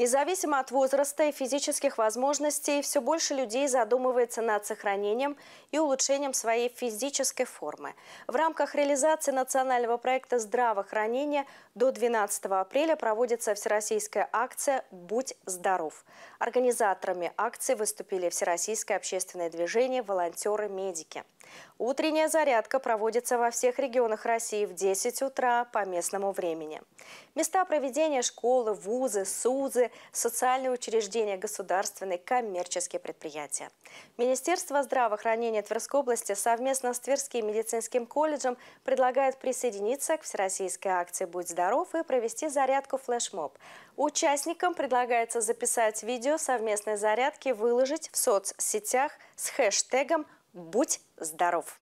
Независимо от возраста и физических возможностей, все больше людей задумывается над сохранением и улучшением своей физической формы. В рамках реализации национального проекта «Здравоохранение» до 12 апреля проводится всероссийская акция «Будь здоров». Организаторами акции выступили Всероссийское общественное движение «Волонтеры-медики». Утренняя зарядка проводится во всех регионах России в 10 утра по местному времени. Места проведения школы, вузы, СУЗы объекты, социальные учреждения, государственные, коммерческие предприятия. Министерство здравоохранения Тверской области совместно с Тверским медицинским колледжем предлагает присоединиться к всероссийской акции «Будь здоров» и провести зарядку флешмоб. Участникам предлагается записать видео совместной зарядки, выложить в соцсетях с хэштегом «Будь здоров».